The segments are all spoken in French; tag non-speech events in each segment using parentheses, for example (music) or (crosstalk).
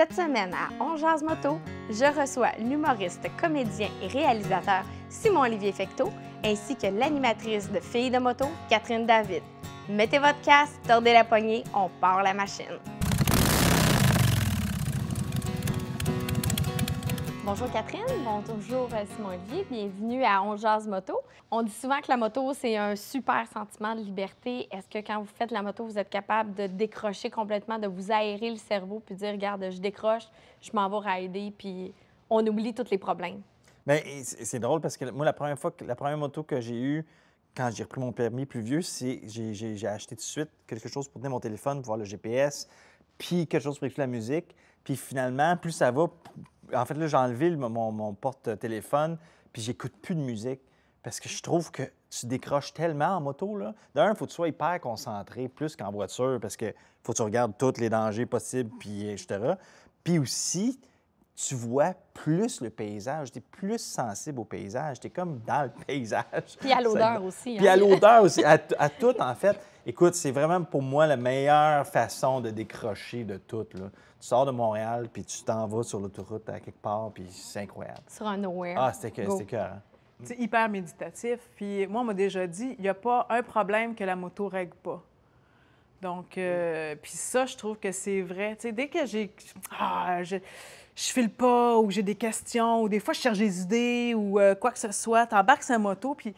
Cette semaine à On Moto, je reçois l'humoriste, comédien et réalisateur Simon-Olivier Fecteau ainsi que l'animatrice de Filles de moto, Catherine David. Mettez votre casque, tordez la poignée, on part la machine. Bonjour Catherine, bonjour euh, Simon Olivier, bienvenue à On Jazz Moto. On dit souvent que la moto, c'est un super sentiment de liberté. Est-ce que quand vous faites la moto, vous êtes capable de décrocher complètement, de vous aérer le cerveau, puis dire, regarde, je décroche, je m'en vais rider, puis on oublie tous les problèmes? Bien, c'est drôle parce que moi, la première fois, la première moto que j'ai eue, quand j'ai repris mon permis plus vieux, c'est j'ai acheté tout de suite quelque chose pour tenir mon téléphone, pour voir le GPS, puis quelque chose pour écouter la musique. Puis finalement, plus ça va, en fait, là, j'ai enlevé mon, porte-téléphone, puis j'écoute plus de musique. Parce que je trouve que tu décroches tellement en moto. là. D'un, il faut que tu sois hyper concentré, plus qu'en voiture, parce que faut que tu regardes tous les dangers possibles, puis etc. Puis aussi, tu vois plus le paysage, tu es plus sensible au paysage, tu es comme dans le paysage. Puis à l'odeur aussi. Puis à hein. l'odeur aussi, à, à, (laughs) tout en fait. Écoute, c'est vraiment pour moi la meilleure façon de décrocher de tout. Là tu sors de Montréal, puis tu t'en vas sur l'autoroute à quelque part, puis c'est incroyable. Sur un nowhere. Ah, c'était que, c'était C'est hein. hyper méditatif. Puis moi, on m'a déjà dit, il n'y a pas un problème que la moto règle pas. Donc, euh, puis ça, je trouve que c'est vrai. Tu sais, dès que j'ai... Ah, je, je file pas, ou j'ai des questions, ou des fois, je cherche des idées, ou euh, quoi que ce soit, t'embarques sur sa moto, puis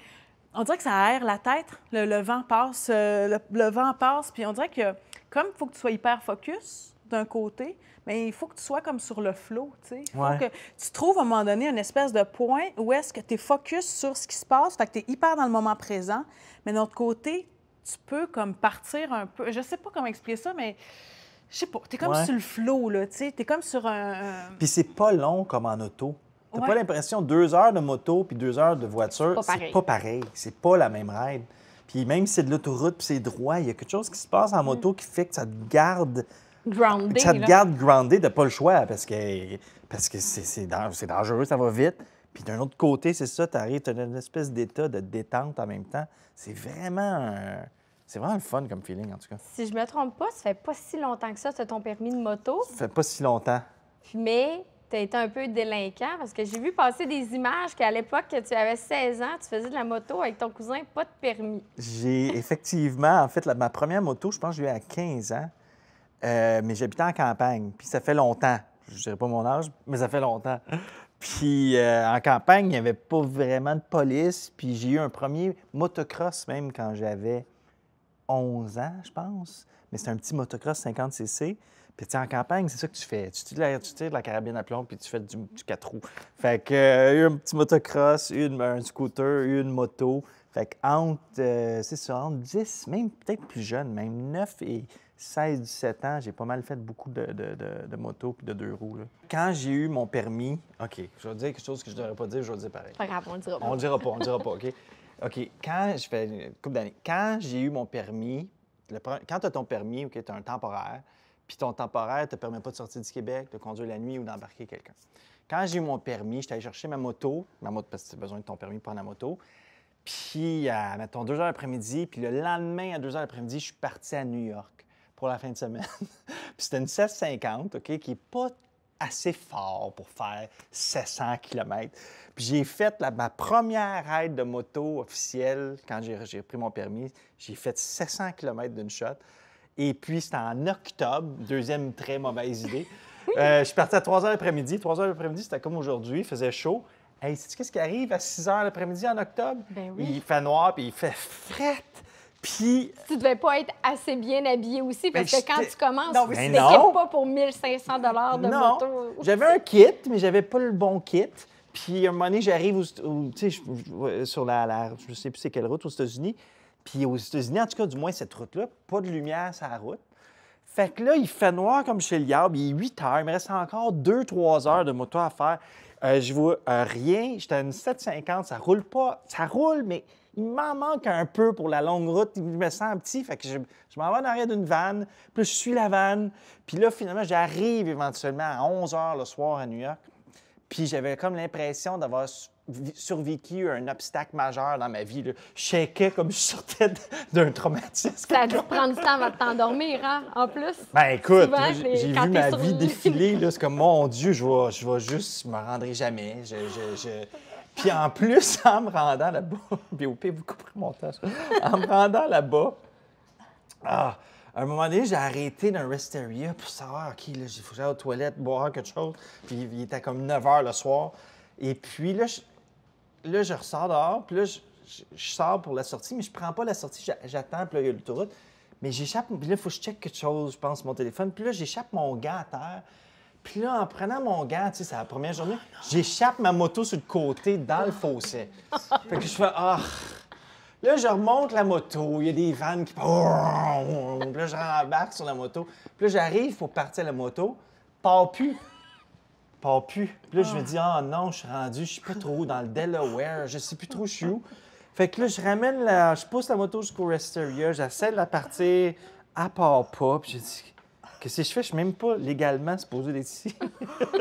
on dirait que ça aère la tête. Le, vent passe, euh, le, le, vent passe, puis on dirait que, comme il faut que tu sois hyper focus, d'un côté, mais il faut que tu sois comme sur le flot, tu sais. Il faut que tu trouves à un moment donné une espèce de point où est-ce que tu es focus sur ce qui se passe, fait que tu es hyper dans le moment présent, mais d'un autre côté, tu peux comme partir un peu, je sais pas comment exprimer ça, mais je sais pas, tu es comme sur le flot, tu sais, tu es comme sur un... Puis c'est pas long comme en auto. Tu n'as pas l'impression deux heures de moto puis deux heures de voiture, c'est pas pareil. C'est pas, la même ride. Puis même si c'est de l'autoroute, puis c'est droit, il y a quelque chose qui se passe en mm. moto qui fait que ça te garde groundé. Ça te gardes garde groundé, t'as pas le choix parce que parce que c'est dangereux, ça va vite. Puis d'un autre côté, c'est ça, t'arrives, t'as une espèce d'état de détente en même temps. C'est vraiment un... C'est vraiment fun comme feeling, en tout cas. Si je me trompe pas, ça fait pas si longtemps que ça, c'est ton permis de moto. Ça fait pas si longtemps. Mais tu as été un peu délinquant parce que j'ai vu passer des images qu'à l'époque que tu avais 16 ans, tu faisais de la moto avec ton cousin, pas de permis. J'ai effectivement, en fait, ma première moto, je pense que j'ai eu à 15 ans. Euh, mais j'habitais en campagne, puis ça fait longtemps. Je dirais pas mon âge, mais ça fait longtemps. Puis euh, en campagne, il n'y avait pas vraiment de police. Puis j'ai eu un premier motocross même quand j'avais 11 ans, je pense. Mais c'est un petit motocross 50cc. Puis tu en campagne, c'est ça que tu fais. Tu tires, de la, la carabine à plomb, puis tu fais du, 4 roues. Fait que euh, eu un petit motocross, une, un scooter, une moto. Fait que entre, c'est entre 10, même peut-être plus jeune, même 9 et 16-17 ans, j'ai pas mal fait beaucoup de, motos de, de deux roues. Quand j'ai eu mon permis, OK, je vais dire quelque chose que je ne devrais pas dire, je vais dire pareil. Pas grave, on le dira pas. On le dira pas, on dira pas, OK? (laughs) OK, quand je fais une couple d'années, quand j'ai eu mon permis, quand tu as ton permis, OK, tu as un temporaire, puis ton temporaire ne te permet pas de sortir du Québec, de conduire la nuit ou d'embarquer quelqu'un. Quand j'ai eu mon permis, je suis allé chercher ma moto, ma moto parce que tu as besoin de ton permis pour prendre la moto, puis à, euh, mettons, 2 h l'après-midi, puis le lendemain, à 2 heures l'après-midi, je suis parti à New York pour la fin de semaine. (laughs) puis c'était une 750, OK, qui n'est pas assez fort pour faire 700 km. Puis j'ai fait ma première aide de moto officielle quand j'ai pris mon permis. J'ai fait 700 km d'une shot. Et puis, c'était en octobre, deuxième très mauvaise idée. (laughs) Euh, je suis parti à 3 h l'après-midi. 3 h l'après-midi, c'était comme aujourd'hui, il faisait chaud. Hey, sais-tu qu'est-ce qui arrive à 6 h l'après-midi en octobre? Ben il fait noir, puis il fait frette. Puis. Tu devais pas être assez bien habillé aussi, ben, parce que quand tu commences, non, mais pas pour 1500 de non. moto. J'avais un kit, mais j'avais pas le bon kit. Puis, à un moment donné, j'arrive sur la, Je sais plus c'est quelle route aux États-Unis. Puis, aux États-Unis, en tout cas, du moins, cette route-là, pas de lumière sur la route. Fait que là, il fait noir comme chez le Il est 8 heures. Il me reste encore 2-3 heures de moto à faire. Euh, je vois euh, rien. J'étais à une 750. Ça roule pas. Ça roule, mais il m'en manque un peu pour la longue route. il me sens petit, fait que je, je m'en vais en arrière d'une vanne. Puis je suis la vanne. Puis là, finalement, j'arrive éventuellement à 11 h le soir à New York. Puis j'avais comme l'impression d'avoir survécu à un obstacle majeur dans ma vie. Je shakais comme je sortais d'un traumatisme. Ça a dû prendre du temps avant de t'endormir, hein, en plus. Ben écoute, j'ai vu ma vie défiler. C'est comme, mon Dieu, je vais, je vais juste, me rendrai jamais. je puis en plus, (laughs) en me rendant là-bas, BOP, (laughs) vous couperez mon tâche. en me rendant là-bas, ah, à un moment donné, j'ai arrêté d'un area pour savoir, OK, là, il faut que aux toilettes, boire quelque chose. Puis il était comme 9 h le soir. Et puis là, je, là, je ressors dehors, puis là, je, sors pour la sortie, mais je prends pas la sortie, j'attends, puis là, il y a l'autoroute. Mais j'échappe, puis là, il faut que je check quelque chose, je pense, mon téléphone. Puis là, j'échappe mon gars à terre. Puis là, en prenant mon gant, tu sais, c'est la première journée, j'échappe ma moto sur le côté dans le fossé. fait que je fais Ah! Là, je remonte la moto, il y a des vannes qui. Puis là, je rembarque sur la moto. Puis là, j'arrive pour partir la moto. Pas plus. Pas plus. Puis là, je me dis, ah non, je suis rendu, je suis pas trop dans le Delaware, je sais plus trop où je suis Fait que là, je ramène la. Je pousse la moto jusqu'au Resteria, j'essaie de la partir, à part pas. Puis je dis, que si je fais? Je suis même pas légalement supposé d'être ici.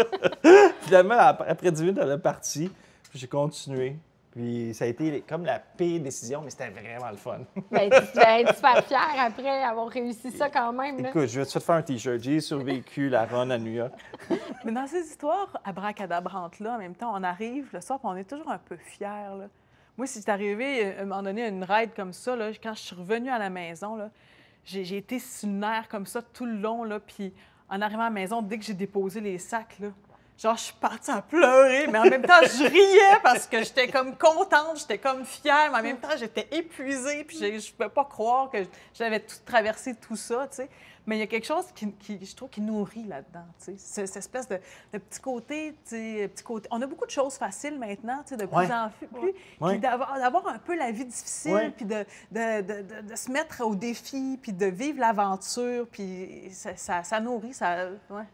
(laughs) Finalement, après 10 minutes, elle est partie. J'ai continué. Puis ça a été comme la pire décision, mais c'était vraiment le fun. (laughs) ben, tu vas être super fier après avoir réussi ça quand même. Écoute, je vais te faire un T-shirt. J'ai survécu la run à New York. (laughs) mais dans ces histoires abracadabrantes-là, en même temps, on arrive le soir, on est toujours un peu fiers. Moi, si c'est arrivé, euh, à un moment donné, une ride comme ça, quand je suis revenue à la maison, là, j'ai été sur comme ça tout le long, là, puis en arrivant à la maison, dès que j'ai déposé les sacs, là, genre, je suis partie à pleurer, mais en même temps, je riais parce que j'étais comme contente, j'étais comme fière, mais en même temps, j'étais épuisée, puis je ne pouvais pas croire que j'avais tout traversé tout ça, tu sais. Mais il y a quelque chose qui, je trouve, qui nourrit là-dedans, tu sais, cette espèce de, petit côté, tu sais, petit côté. On a beaucoup de choses faciles maintenant, tu sais, de plus en plus, puis d'avoir un peu la vie difficile, puis de, se mettre au défi, puis de vivre l'aventure, puis ça, nourrit, ça...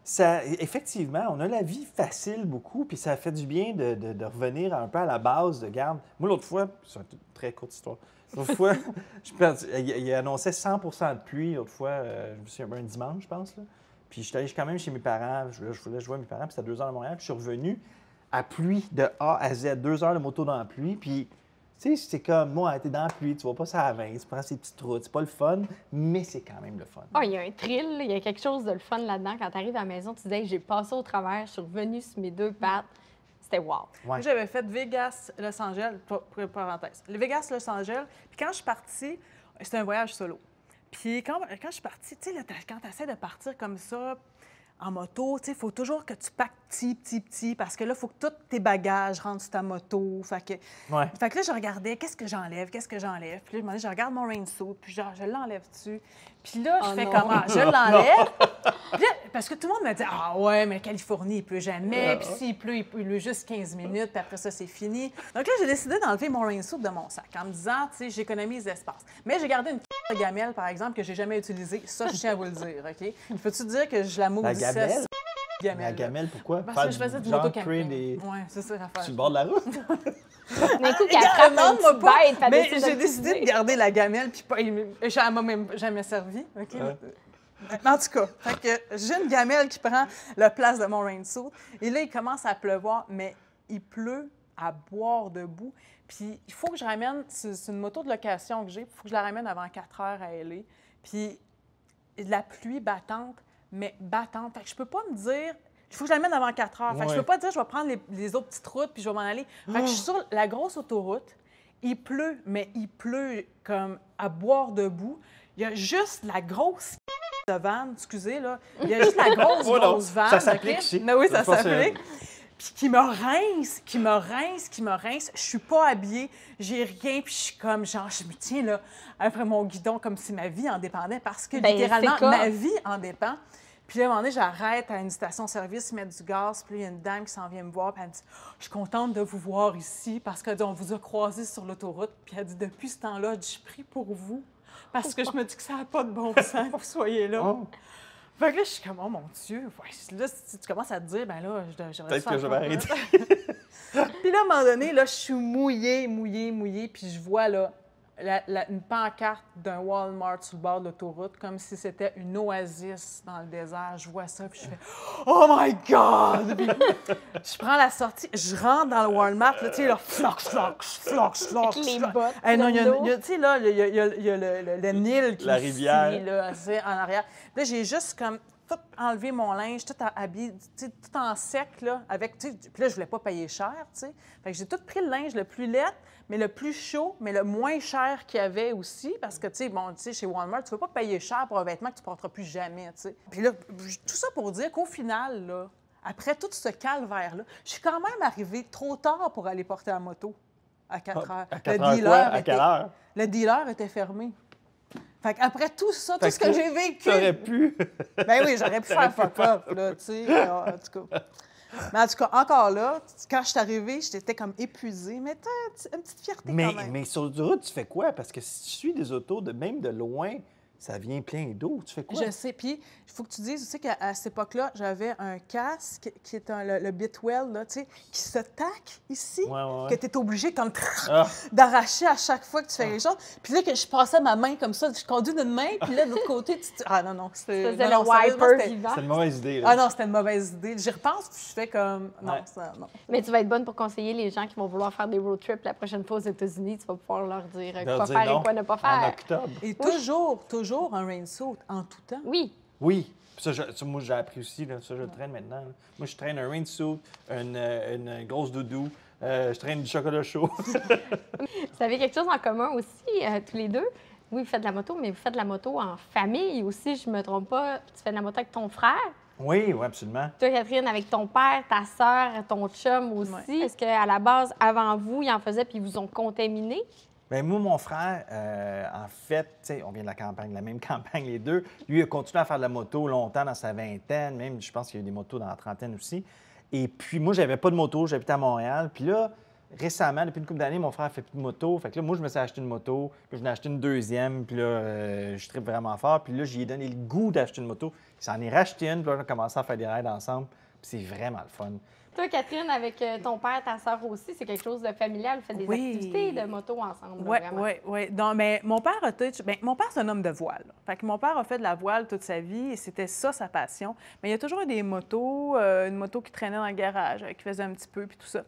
ça... Effectivement, on a la vie facile beaucoup, puis ça fait du bien de, revenir un peu à la base, de garde. Moi, l'autre fois, c'est une très courte histoire, Autrefois, (laughs) je il, annonçait 100 de pluie autrefois, fois, euh, je me suis un dimanche, je pense. Là. Puis je suis allé quand même chez mes parents, je, voulais jouer mes parents, puis c'était deux heures à Montréal, puis je suis revenu à pluie de A à Z, deux heures de moto dans la pluie, puis. Tu sais, c'est comme, moi, t'es dans la pluie, tu vois pas ça à 20, tu prends ces petites routes, c'est pas le fun, mais c'est quand même le fun. Ah, il y a un thrill, il y a quelque chose de le fun là-dedans. Quand tu arrives à la maison, tu dis, j'ai passé au travers, je suis revenu sur mes deux pattes c'était wow. J'avais fait Vegas, Los Angeles, pour, Vegas, Los Angeles. Puis quand je suis partie, c'était un voyage solo. Puis quand, quand je suis partie, tu sais, quand tu essaies de partir comme ça, en moto, tu sais, il faut toujours que tu packes petit, petit, petit, parce que là, il faut que tous tes bagages rentrent sur ta moto. Fait que, fait là, je regardais, qu'est-ce que j'enlève, qu'est-ce que j'enlève. Puis là, je me je regarde mon rain suit, puis genre, je l'enlève dessus. Puis là, je oh fais comment? Ah, je (laughs) l'enlève. parce que tout le monde me dit, ah ouais, mais Californie, il pleut jamais. Puis s'il pleut, il pleut juste 15 minutes, puis après ça, c'est fini. Donc là, j'ai décidé d'enlever mon rain suit de mon sac en me disant, tu sais, j'économise l'espace. Mais j'ai gardé une de gamelle, par exemple, que j'ai jamais utilisée. Ça, je tiens à vous le dire, OK? Peux-tu dire que je la la gamelle, pourquoi? Parce que je faisais du motocamping. Des... Ouais, c'est ça l'affaire. Sur le de la route. Il coup, a vraiment une bête. Mais j'ai décidé de garder la gamelle, puis pas... Elle m'a jamais servi, OK? En tout cas, j'ai une gamelle qui prend la place de mon rain Et là, il commence à pleuvoir, mais il pleut à boire debout. Puis il faut que je ramène, c'est une moto de location que j'ai, il faut que je la ramène avant 4 heures à aller. Puis la pluie battante, mais battante. Fait que je peux pas me dire, il faut que je l'amène avant 4 heures. Fait que je peux pas dire, je vais prendre les, autres petites routes puis je vais m'en aller. Fait que je suis ah. sur la grosse autoroute, il pleut, mais il pleut comme à boire debout. Il y a juste la grosse de vanne, excusez, là. Il y a juste la (laughs) grosse, oh grosse vanne. Ça s'applique ben oui, ça euh, s'applique puis qui me rince, qui me rince, qui me rince. Je suis pas habillée, j'ai rien, puis je suis comme, genre, je me tiens là, après mon guidon, comme si ma vie en dépendait, parce que ben, littéralement, ma vie en dépend. Puis là, un moment donné, j'arrête à une station-service, mettre du gaz. Puis il y a une dame qui s'en vient me voir. Puis elle me dit oh, Je suis contente de vous voir ici parce qu'on vous a croisé sur l'autoroute. Puis elle dit Depuis ce temps-là, je prie pour vous parce que je me dis que ça n'a pas de bon sens que vous soyez là. Oh. Fait que là, je suis comme, oh mon Dieu. Ouais, là, si tu commences à te dire, ben là, j'aurais Peut-être que je vais arrêter. (laughs) puis là, à un moment donné, là, je suis mouillée, mouillée, mouillée, puis je vois, là, une pancarte d'un Walmart sur le bord de l'autoroute, comme si c'était une oasis dans le désert. Je vois ça, puis je fais Oh my God! je prends la sortie, je rentre dans le Walmart, tu sais, là, les eh il y a, tu sais, là, il y a, le, Nil qui la rivière. en arrière. Là, j'ai juste comme tout enlevé mon linge, tout habillé, tout en sec, là, avec, puis là, je voulais pas payer cher, tu sais. Fait j'ai tout pris le linge le plus laid, mais le plus chaud, mais le moins cher qu'il y avait aussi, parce que, tu sais, bon, tu sais, chez Walmart, tu ne peux pas payer cher pour un vêtement que tu ne porteras plus jamais, tu sais. Puis là, tout ça pour dire qu'au final, là, après tout ce calvaire-là, je suis quand même arrivée trop tard pour aller porter la moto à 4 ah, heures. À le dealer À quelle heure? Le dealer était fermé. Fait après tout ça, tout ce que, j'ai vécu. J'aurais pu. ben oui, j'aurais pu (laughs) faire fuck up, là, tu sais. En tout cas. Mais en tout cas, encore là, quand je suis arrivée, j'étais comme épuisée, mais t'as une petite fierté mais, quand même. Mais sur route, tu fais quoi? Parce que si tu suis des autos, de même de loin, ça vient plein d'eau. Tu fais quoi? Je sais. Puis, il faut que tu dises aussi qu'à cette époque-là, j'avais un casque qui est le, Bitwell, là, tu sais, qui se taque ici, que tu es obligé comme ah. d'arracher à chaque fois que tu fais ah. les choses. Puis là, que je passais ma main comme ça, je conduis d'une main, puis là, de l'autre côté, tu... Ah non, non, c'était... le wiper vivant. C'était une mauvaise idée. Ah non, c'était une mauvaise idée. J'y repense, tu je fais comme... Non, ça, non. Mais tu vas être bonne pour conseiller les gens qui vont vouloir faire des road trips la prochaine fois aux États-Unis. Tu vas pouvoir leur dire quoi faire et quoi ne pas faire. Et toujours, toujours toujours un rain suit en tout temps. Oui. Oui. Ça, moi, j'ai appris aussi. ça, je traîne maintenant. Moi, je traîne un rain suit, une, euh, grosse doudou. Euh, je traîne du chocolat chaud. (laughs) vous avez quelque chose en commun aussi, euh, tous les deux. Oui, vous faites de la moto, mais vous faites de la moto en famille aussi, je me trompe pas. Tu fais de la moto avec ton frère. Oui, oui, absolument. Toi, Catherine, avec ton père, ta sœur, ton chum aussi. Est-ce qu'à la base, avant vous, ils en faisaient puis ils vous ont contaminé? Bien, moi, mon frère, euh, en fait, on vient de la campagne, la même (laughs) campagne, les deux. Lui, il a continué à faire de la moto longtemps dans sa vingtaine, même, je pense qu'il y a eu des motos dans la trentaine aussi. Et puis, moi, j'avais pas de moto, j'habitais à Montréal. Puis là, récemment, depuis une couple d'années, mon frère fait plus de moto. Fait que là, moi, je me suis acheté une moto, puis je ai acheter une deuxième, puis là, euh, je tripe vraiment fort. Puis là, j'ai ai donné le goût d'acheter une moto. Il s'en est racheté une, puis là, on a commencé à faire des raids ensemble. Puis c'est vraiment le fun. Toi, Catherine, avec euh, ton père, ta sœur aussi, c'est quelque chose de familial. Vous faites des activités de moto ensemble. Oui, oui, oui. mais mon père ben, mon père, c'est un homme de voile. Fait que mon père a fait de la voile toute sa vie et c'était ça sa passion. Mais il y a toujours eu des motos, euh, une moto qui traînait dans le garage, euh, qui faisait un petit peu, puis tout ça.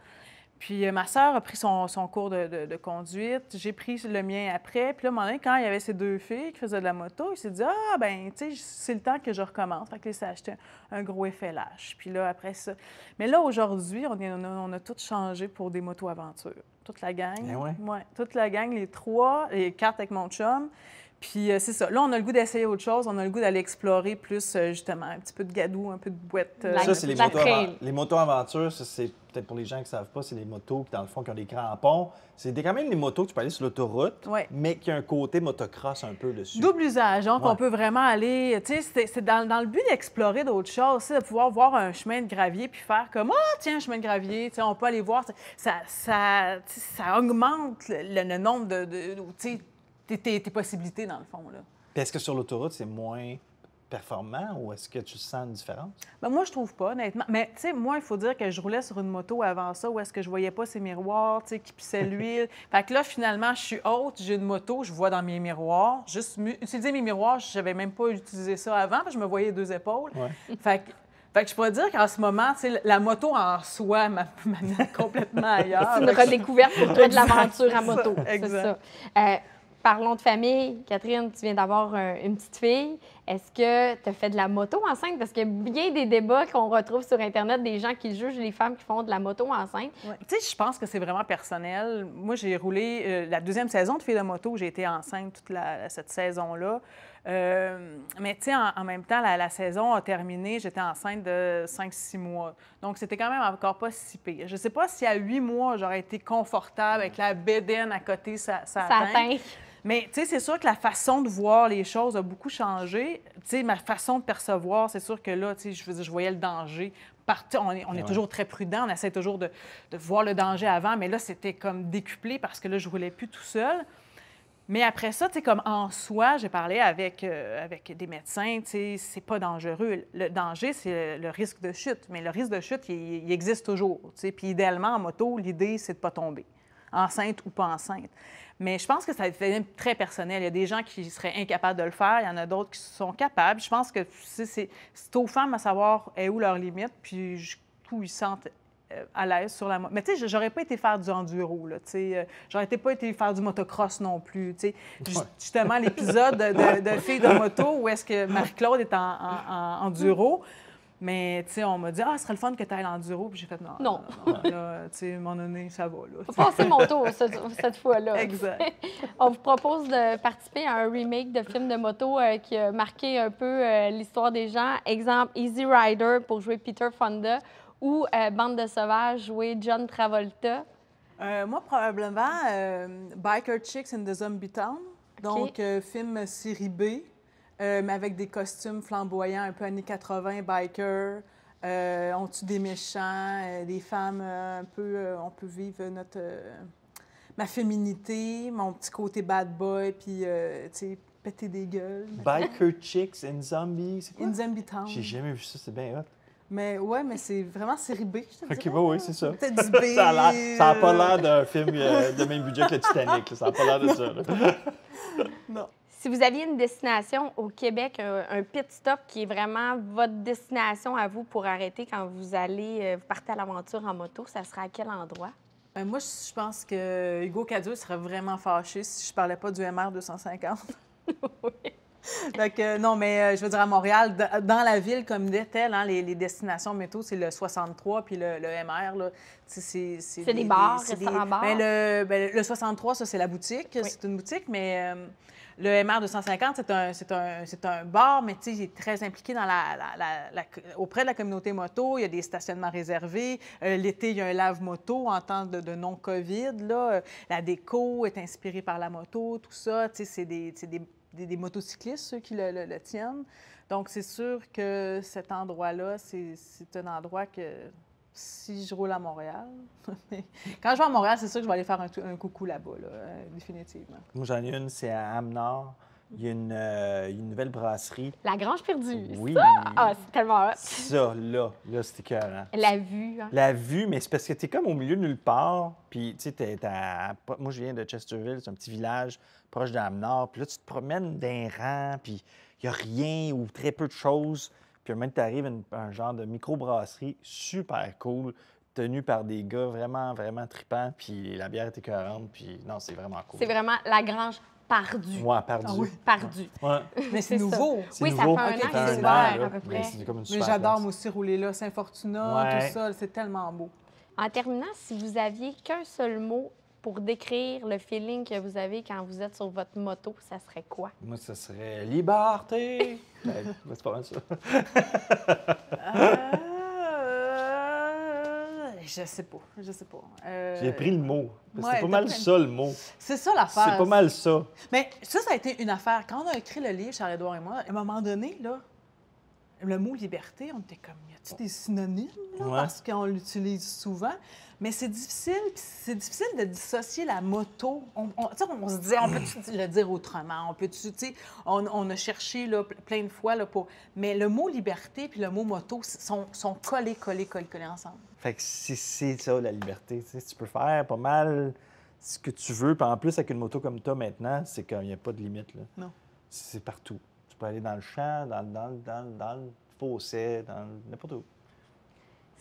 Puis euh, ma sœur a pris son, cours de, conduite, j'ai pris le mien après. Puis là, à un moment donné, quand il y avait ses deux filles qui faisaient de la moto, il s'est dit Ah, ben, tu sais, c'est le temps que je recommence. Fait que acheté un, gros effet lâche. Puis là, après ça. Mais là, aujourd'hui, on, on, a tout changé pour des motos aventures. Toute la gang. Eh toute la gang, les trois, les quatre avec mon chum. Puis euh, c'est ça. Là, on a le goût d'essayer autre chose. On a le goût d'aller explorer plus, euh, justement, un petit peu de gadou, un peu de boîte. Euh, ça, c'est les, motos les motos aventures. C'est peut-être pour les gens qui ne savent pas, c'est les motos qui, dans le fond, qui ont des crampons. C'est quand même les motos que tu peux aller sur l'autoroute, mais qui a un côté motocross un peu dessus. Double usage. Donc, hein, on peut vraiment aller. Tu sais, c'est dans, le but d'explorer d'autres choses, de pouvoir voir un chemin de gravier puis faire comme Ah, tiens, chemin de gravier. tu sais on peut aller voir. Ça, ça, ça augmente le, nombre de tes, possibilités, dans le fond. Là. Est-ce que sur l'autoroute, c'est moins performant ou est-ce que tu sens une différence? Ben, moi, je trouve pas, honnêtement. Mais, tu sais, moi, il faut dire que je roulais sur une moto avant ça où est-ce que je voyais pas ces miroirs, tu sais, qui pissaient (laughs) l'huile. fait que là, finalement, je suis haute, j'ai une moto, je vois dans mes miroirs. Juste utiliser mes miroirs, j'avais même pas utilisé ça avant, parce que je me voyais deux épaules. Fait que je pourrais dire qu'en ce moment, la moto en soi m'amène (laughs) complètement ailleurs. C'est une redécouverte pour toi de l'aventure à moto. (laughs) C'est ça. Euh, parlons de famille. Catherine, tu viens d'avoir euh, une petite fille. Est-ce que tu as fait de la moto enceinte? Parce qu'il y a bien des débats qu'on retrouve sur Internet des gens qui jugent les femmes qui font de la moto enceinte. Tu sais, je pense que c'est vraiment personnel. Moi, j'ai roulé euh, la deuxième saison de Fille de moto. J'ai été enceinte toute cette saison-là. Euh, mais tu sais, en, même temps, la, saison a terminé, j'étais enceinte de 5-6 mois. Donc, c'était quand même encore pas si pire. Je sais pas si à 8 mois, j'aurais été confortable avec la bédaine à côté, ça, ça, ça mais tu sais, c'est sûr que la façon de voir les choses a beaucoup changé. Tu sais, ma façon de percevoir, c'est sûr que là, tu sais, je, voyais le danger. On est, on est toujours très prudent, on essaie toujours de, voir le danger avant, mais là, c'était comme décuplé parce que là, je ne voulais plus tout seul. Mais après ça, tu comme en soi, j'ai parlé euh, avec, des médecins, tu sais, c'est pas dangereux. Le danger, c'est le, risque de chute. Mais le risque de chute, il, existe toujours. Tu sais. Puis idéalement, en moto, l'idée, c'est de pas tomber enceinte ou pas enceinte. Mais je pense que ça été très personnel. Il y a des gens qui seraient incapables de le faire, il y en a d'autres qui sont capables. Je pense que c'est aux femmes à savoir est où leur limite, puis où ils sentent euh, à l'aise sur la moto. Mais tu sais, j'aurais pas été faire du enduro, là, tu sais. Euh, j'aurais pas été faire du motocross non plus, tu sais. Justement, l'épisode de, de, Filles de moto où est-ce que Marie-Claude est en enduro, mais, tu sais, on m'a dit, ah, ce serait le fun que tu ailles l'enduro. Puis j'ai fait, non. Non. non, tu sais, à un moment donné, ça va. Faut passer mon tour cette, fois-là. Exact. (laughs) on vous propose de participer à un remake de film de moto euh, qui a marqué un peu euh, l'histoire des gens. Exemple, Easy Rider pour jouer Peter Fonda ou euh, Bande de Sauvages jouer John Travolta. moi, probablement, Biker Chicks in the Zombie Town. Donc, film série B euh, mais avec des costumes flamboyants, un peu années 80, biker. Euh, on tue des méchants, euh, des femmes euh, un peu. on peut vivre notre. ma féminité, mon petit côté bad boy, puis, tu sais, péter des gueules. Biker Chicks in Zombie, c'est quoi? In Zombie Town. J'ai jamais vu ça, c'est bien hot. Mais ouais, mais c'est vraiment série B, je te dis. OK, bah oui, c'est ça. Du B. ça n'a pas l'air d'un film de même budget que le Titanic. Ça n'a pas l'air de ça. non. Si vous aviez une destination au Québec, euh, un, pit stop qui est vraiment votre destination à vous pour arrêter quand vous allez, euh, partez à l'aventure en moto, ça serait à quel endroit? Euh, moi, je pense que Hugo Cadieux serait vraiment fâché si je parlais pas du MR 250. (laughs) oui. Donc, non, mais je veux dire, à Montréal, dans la ville comme dit hein, les, destinations métaux, c'est le 63 puis le, MR. C'est des, bars, c'est ben, le, 63, ben, ça, c'est la boutique. C'est une boutique, mais... Le MR250, c'est un, c'est un, c'est un bar, mais il est très impliqué dans la, auprès de la communauté moto. Il y a des stationnements réservés. Euh, l'été, il y a un lave-moto en temps de, non-COVID. Là. La déco est inspirée par la moto, tout ça. C'est des, c'est des, des, motocyclistes, ceux qui le, le tiennent. Donc, c'est sûr que cet endroit-là, c'est, c'est un endroit que si je roule à Montréal. (laughs) quand je vais à Montréal, c'est sûr que je vais aller faire un, coucou là-bas, euh, définitivement. Moi, j'en ai une, c'est à Amnor. Euh, il y a une, nouvelle brasserie. La Grange perdue. Oui. Ça? Ah, c'est tellement hot. Ça, là, là, c'était écœurant. La vue. Hein. La vue, mais c'est parce que t'es comme au milieu de nulle part. Puis, tu sais, à... moi, je viens de Chesterville, c'est un petit village proche d'Amnor. Puis là, tu te promènes d'un rang, puis il n'y a rien ou très peu de choses même tu arrives un genre de microbrasserie super cool, tenue par des gars vraiment, vraiment tripants, puis la bière était écœurante, puis non, c'est vraiment cool. C'est vraiment la grange perdue Ouais, perdue ah oui. perdue. (laughs) Mais c'est nouveau. Oui, ça fait un an que c'est à peu près. Mais, j'adore aussi rouler là, Saint-Fortuna, tout ça, c'est tellement beau. En terminant, si vous aviez qu'un seul mot pour décrire le feeling que vous avez quand vous êtes sur votre moto, ça serait quoi? Moi, ça serait liberté! (laughs) Ben, c'est pas mal ça. Euh, je sais pas, je sais pas. Euh, J'ai pris le mot. c'est pas mal ça, le mot. C'est ça l'affaire. C'est pas mal ça. Mais ça, ça a été une affaire. Quand on a écrit le livre, Charles-Édouard et moi, à un moment donné, là, le mot liberté, on était comme, y a-t-il des synonymes? Parce qu'on l'utilise souvent. Mais c'est difficile, c'est difficile de dissocier la moto. On, se dit, on peut-tu le dire autrement? On peut-tu, on, on, a cherché là, plein de fois là, pour. Mais le mot liberté puis le mot moto sont, collés, collés, collés, collés ensemble. Fait que c'est ça, la liberté. tu peux faire pas mal ce que tu veux. Puis en plus, avec une moto comme toi maintenant, c'est qu'il n'y a pas de limite. Là. Non. C'est partout peux aller dans le champ, dans, dans, dans, dans le fossé, dans n'importe où.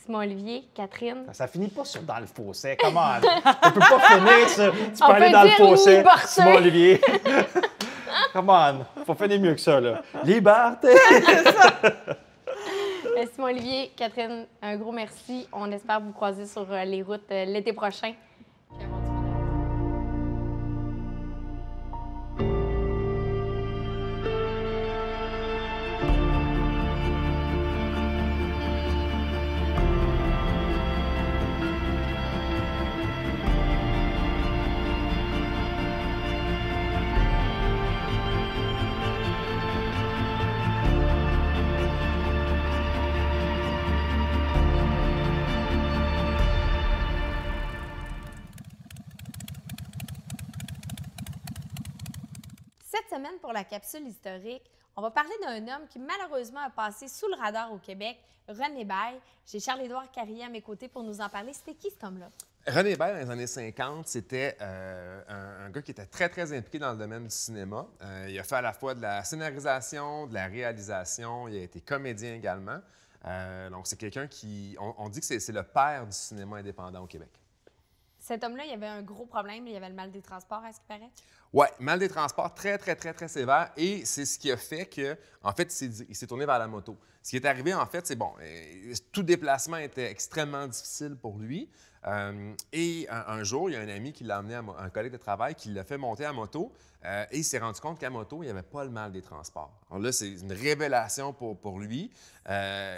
Simon Olivier, Catherine. Ça, ça, finit pas sur dans le fossé, comment? (laughs) tu peut pas finir sur tu peux aller dans le fossé, Simon Olivier. (laughs) Come on, faut finir mieux que ça, là. Liberté! (laughs) Euh, Simon Olivier, Catherine, un gros merci. On espère vous croiser sur euh, les routes euh, l'été prochain. pour la capsule historique, on va parler d'un homme qui malheureusement a passé sous le radar au Québec, René Baille. J'ai Charles-Édouard Carrier à mes côtés pour nous en parler. C'était qui cet homme-là? René Baille, dans les années 50, c'était euh, un, gars qui était très, très impliqué dans le domaine du cinéma. Euh, il a fait à la fois de la scénarisation, de la réalisation, il a été comédien également. Euh, donc, c'est quelqu'un qui. On, dit que c'est le père du cinéma indépendant au Québec. Cet homme-là, il y avait un gros problème, il y avait le mal des transports, à ce qu'il paraît? Oui, mal des transports très, très, très, très sévère. Et c'est ce qui a fait que, en fait, il s'est tourné vers la moto. Ce qui est arrivé, en fait, c'est bon, euh, tout déplacement était extrêmement difficile pour lui. Euh, et un, jour, il y a un ami qui l'a amené à un collègue de travail qui l'a fait monter à moto euh, et il s'est rendu compte qu'à moto, il n'y avait pas le mal des transports. Alors là, c'est une révélation pour, pour lui. ça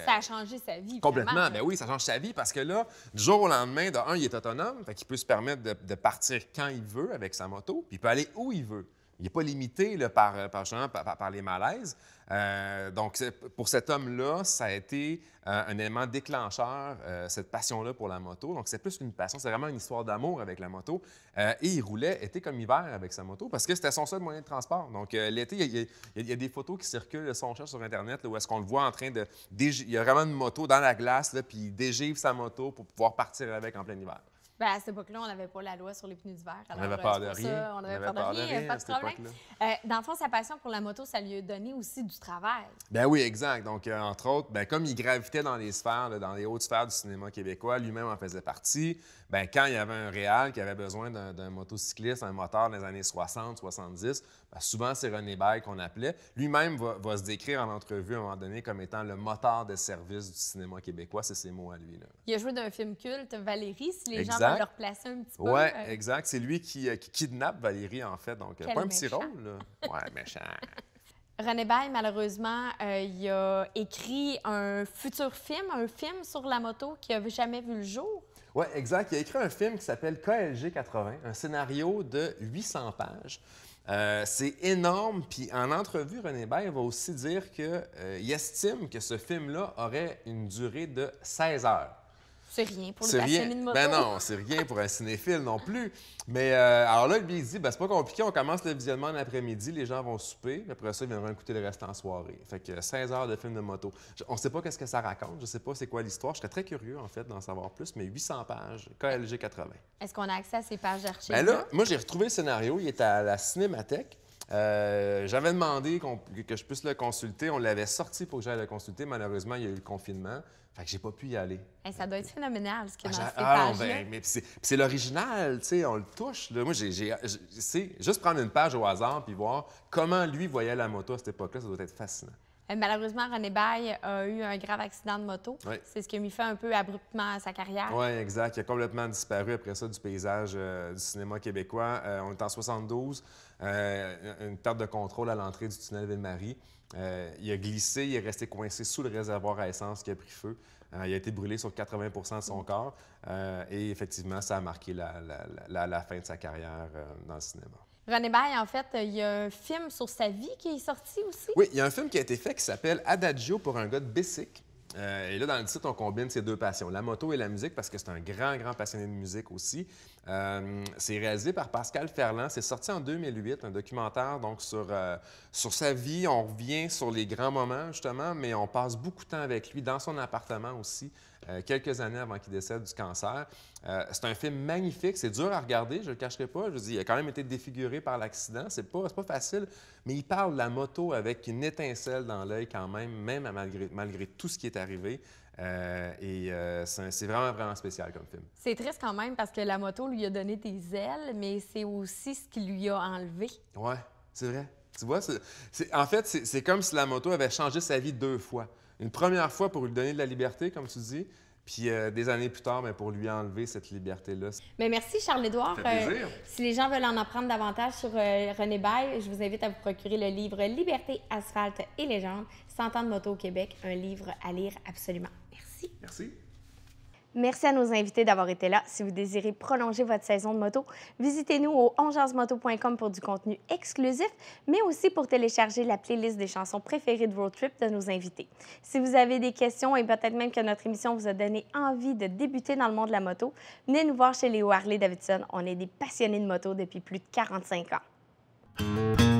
a changé sa vie. Complètement. Mais ben oui, ça change sa vie parce que là, du jour au lendemain, il est autonome, fait qu'il peut se permettre de, de, partir quand il veut avec sa moto, puis il peut aller où il veut. Il n'est pas limité euh, par, par, les malaises. Euh, donc, pour cet homme-là, ça a été euh, un élément déclencheur, cette passion-là pour la moto. Donc, c'est plus qu'une passion, c'est vraiment une histoire d'amour avec la moto. et il roulait été comme hiver avec sa moto parce que c'était son seul moyen de transport. Donc, l'été, il y, a des photos qui circulent, si on sur Internet, où est-ce qu'on le voit en train de. Il y a vraiment une moto dans la glace, puis il dégive sa moto pour pouvoir partir avec en plein hiver. Ben, à cette époque-là, on n'avait pas la loi sur les pneus d'hiver. On n'avait euh, pas de rien. on n'avait pas de rien, pas de problème. Euh, dans le fond, sa passion pour la moto, ça lui a donné aussi du travail. Ben oui, exact. Donc, euh, entre autres, ben, comme il gravitait dans les sphères, dans les hautes sphères du cinéma québécois, lui-même en faisait partie. Ben, quand il y avait un réel qui avait besoin d'un motocycliste, un moteur dans les années 60, 70, ben, souvent c'est René Bay qu'on appelait. Lui-même va, se décrire en entrevue à un moment donné comme étant le moteur de service du cinéma québécois. C'est ses mots à lui. Là. Il a joué d'un film culte, Valérie, si les gens exact. leur placer un petit peu. Oui, euh, exact. C'est lui euh, qui, kidnappe Valérie, en fait. Donc, euh, pas un petit rôle, là. Ouais, méchant. (laughs) René Bay, malheureusement, il a écrit un futur film, un film sur la moto qui n'avait jamais vu le jour. Oui, exact. Il a écrit un film qui s'appelle KLG 80, un scénario de 800 pages. c'est énorme. Puis en entrevue, René Baye va aussi dire qu'il il estime que ce film-là aurait une durée de 16 heures. C'est rien pour le de moto. Ben non, c'est rien pour un cinéphile non plus. Mais euh, alors là, le il dit, ben, c'est pas compliqué, on commence le visionnement après midi les gens vont souper, après ça, ils viendront écouter le reste en soirée. Fait que 16 heures de film de moto. On ne sait pas qu'est-ce que ça raconte, je ne sais pas c'est quoi l'histoire. serais très curieux, en fait, d'en savoir plus, mais 800 pages, KLG 80. Est-ce qu'on a accès à ces pages d'archives? Ben là, moi, j'ai retrouvé le scénario, il est à la Cinémathèque. Euh, j'avais demandé que je puisse le consulter. On l'avait sorti pour que j'aille le consulter. Malheureusement, il y a eu le confinement. Fait que j'ai pas pu y aller. ça doit être phénoménal, ce qui est fait ah, ah, ben, mais c'est l'original, tu sais, on le touche. Moi, j'ai, juste prendre une page au hasard puis voir comment lui voyait la moto à cette époque-là, ça doit être fascinant. Euh, malheureusement, René Baille a eu un grave accident de moto. C'est ce qui a mis fin un peu abruptement à sa carrière. Oui, exact. Il a complètement disparu après ça du paysage euh, du cinéma québécois. Euh, on est en 72, une perte de contrôle à l'entrée du tunnel Ville-Marie. il a glissé, il est resté coincé sous le réservoir à essence qui a pris feu. il a été brûlé sur 80 de son mm. corps. et effectivement, ça a marqué la fin de sa carrière dans le cinéma. René Baille, en fait, il y a un film sur sa vie qui est sorti aussi. Oui, il y a un film qui a été fait qui s'appelle Adagio pour un gars de Bessic. Euh, et là, dans le titre, on combine ces deux passions, la moto et la musique, parce que c'est un grand, grand passionné de musique aussi. Euh, c'est réalisé par Pascal Ferland. C'est sorti en 2008, un documentaire donc euh, sur sa vie. On revient sur les grands moments, justement, mais on passe beaucoup de temps avec lui dans son appartement aussi. Euh, quelques années avant qu'il décède du cancer. Euh, c'est un film magnifique, c'est dur à regarder, je le cacherai pas. Je vous dis, il a quand même été défiguré par l'accident, c'est pas, pas facile, mais il parle de la moto avec une étincelle dans l'œil quand même, même malgré, malgré tout ce qui est arrivé. Euh, et c'est vraiment, vraiment spécial comme film. C'est triste quand même parce que la moto lui a donné des ailes, mais c'est aussi ce qui lui a enlevé. Ouais, c'est vrai. Tu vois, en fait, c'est comme si la moto avait changé sa vie deux fois une première fois pour lui donner de la liberté, comme tu dis, puis euh, des années plus tard, mais ben, pour lui enlever cette liberté-là. Mais ben, merci, Charles-Édouard. Euh, si les gens veulent en apprendre davantage sur euh, René Bay, je vous invite à vous procurer le livre Liberté, asphalte et légende, 100 ans de moto au Québec, un livre à lire absolument. Merci. Merci. Merci à nos invités d'avoir été là. Si vous désirez prolonger votre saison de moto, visitez-nous au 11h10moto.com pour du contenu exclusif, mais aussi pour télécharger la playlist des chansons préférées de Road Trip de nos invités. Si vous avez des questions et peut-être même que notre émission vous a donné envie de débuter dans le monde de la moto, venez nous voir chez Léo Harley-Davidson. On est des passionnés de moto depuis plus de 45 ans.